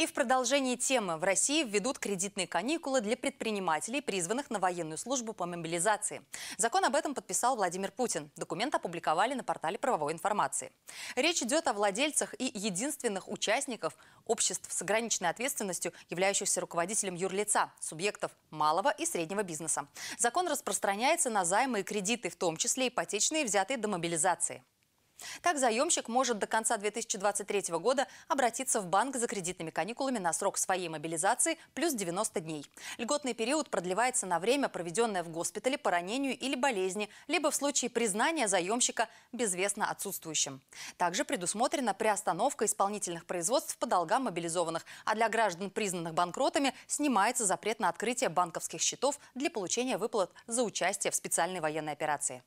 И в продолжении темы в России введут кредитные каникулы для предпринимателей, призванных на военную службу по мобилизации. Закон об этом подписал Владимир Путин. Документ опубликовали на портале правовой информации. Речь идет о владельцах и единственных участников обществ с ограниченной ответственностью, являющихся руководителем юрлица, субъектов малого и среднего бизнеса. Закон распространяется на займы и кредиты, в том числе ипотечные, взятые до мобилизации. Так заемщик может до конца 2023 года обратиться в банк за кредитными каникулами на срок своей мобилизации плюс 90 дней. Льготный период продлевается на время, проведенное в госпитале по ранению или болезни, либо в случае признания заемщика безвестно отсутствующим. Также предусмотрена приостановка исполнительных производств по долгам мобилизованных, а для граждан, признанных банкротами, снимается запрет на открытие банковских счетов для получения выплат за участие в специальной военной операции.